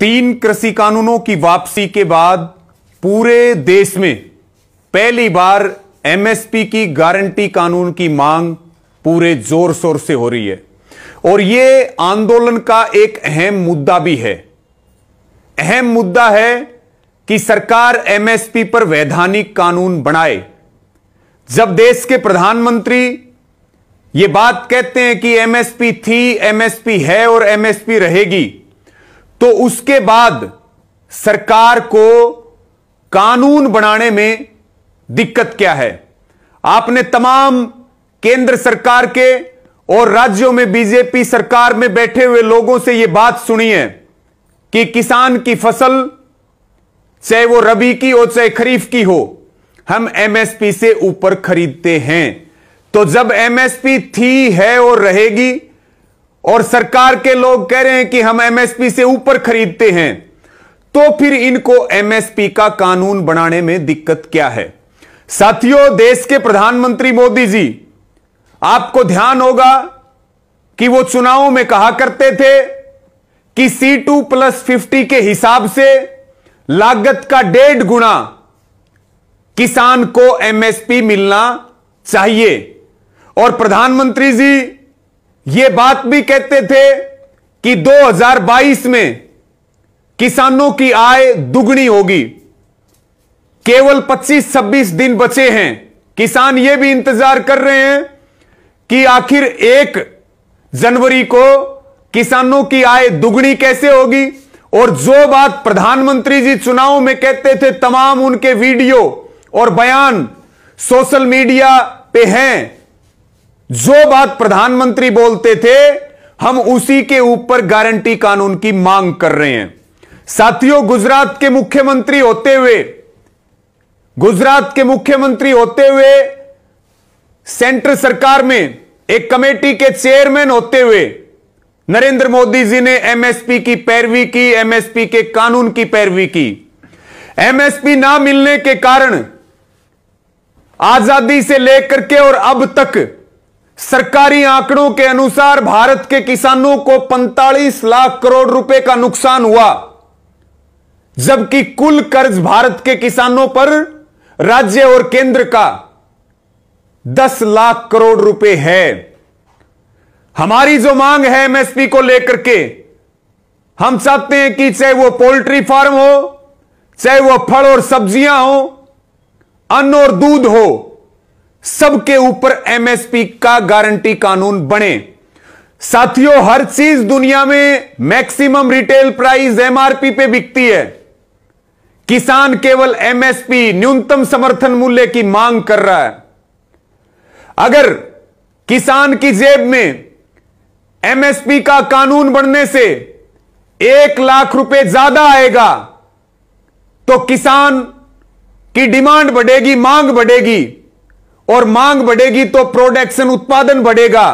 तीन कृषि कानूनों की वापसी के बाद पूरे देश में पहली बार एमएसपी की गारंटी कानून की मांग पूरे जोर शोर से हो रही है और यह आंदोलन का एक अहम मुद्दा भी है अहम मुद्दा है कि सरकार एमएसपी पर वैधानिक कानून बनाए जब देश के प्रधानमंत्री ये बात कहते हैं कि एमएसपी थी एमएसपी है और एमएसपी रहेगी तो उसके बाद सरकार को कानून बनाने में दिक्कत क्या है आपने तमाम केंद्र सरकार के और राज्यों में बीजेपी सरकार में बैठे हुए लोगों से यह बात सुनी है कि किसान की फसल चाहे वो रबी की हो चाहे खरीफ की हो हम एमएसपी से ऊपर खरीदते हैं तो जब एमएसपी थी है और रहेगी और सरकार के लोग कह रहे हैं कि हम एमएसपी से ऊपर खरीदते हैं तो फिर इनको एमएसपी का कानून बनाने में दिक्कत क्या है साथियों देश के प्रधानमंत्री मोदी जी आपको ध्यान होगा कि वो चुनावों में कहा करते थे कि सी टू प्लस फिफ्टी के हिसाब से लागत का डेढ़ गुना किसान को एमएसपी मिलना चाहिए और प्रधानमंत्री जी ये बात भी कहते थे कि 2022 में किसानों की आय दुगनी होगी केवल 25-26 दिन बचे हैं किसान ये भी इंतजार कर रहे हैं कि आखिर एक जनवरी को किसानों की आय दुगनी कैसे होगी और जो बात प्रधानमंत्री जी चुनाव में कहते थे तमाम उनके वीडियो और बयान सोशल मीडिया पे हैं जो बात प्रधानमंत्री बोलते थे हम उसी के ऊपर गारंटी कानून की मांग कर रहे हैं साथियों गुजरात के मुख्यमंत्री होते हुए गुजरात के मुख्यमंत्री होते हुए सेंट्रल सरकार में एक कमेटी के चेयरमैन होते हुए नरेंद्र मोदी जी ने एमएसपी की पैरवी की एमएसपी के कानून की पैरवी की एमएसपी ना मिलने के कारण आजादी से लेकर के और अब तक सरकारी आंकड़ों के अनुसार भारत के किसानों को 45 लाख करोड़ रुपए का नुकसान हुआ जबकि कुल कर्ज भारत के किसानों पर राज्य और केंद्र का 10 लाख करोड़ रुपए है हमारी जो मांग है एमएसपी को लेकर के हम चाहते हैं कि चाहे वो पोल्ट्री फार्म हो चाहे वो फल और सब्जियां हो अन्न और दूध हो सबके ऊपर एमएसपी का गारंटी कानून बने साथियों हर चीज दुनिया में मैक्सिमम रिटेल प्राइस एमआरपी पे बिकती है किसान केवल एमएसपी न्यूनतम समर्थन मूल्य की मांग कर रहा है अगर किसान की जेब में एमएसपी का कानून बनने से एक लाख रुपए ज्यादा आएगा तो किसान की डिमांड बढ़ेगी मांग बढ़ेगी और मांग बढ़ेगी तो प्रोडक्शन उत्पादन बढ़ेगा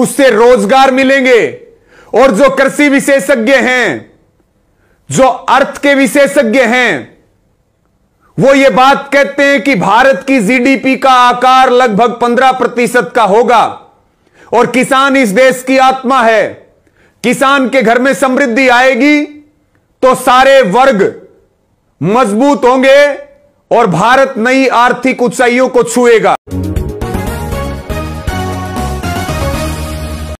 उससे रोजगार मिलेंगे और जो कृषि विशेषज्ञ हैं जो अर्थ के विशेषज्ञ हैं वो ये बात कहते हैं कि भारत की जीडीपी का आकार लगभग 15 प्रतिशत का होगा और किसान इस देश की आत्मा है किसान के घर में समृद्धि आएगी तो सारे वर्ग मजबूत होंगे और भारत नई आर्थिक ऊंचाइयों को छुएगा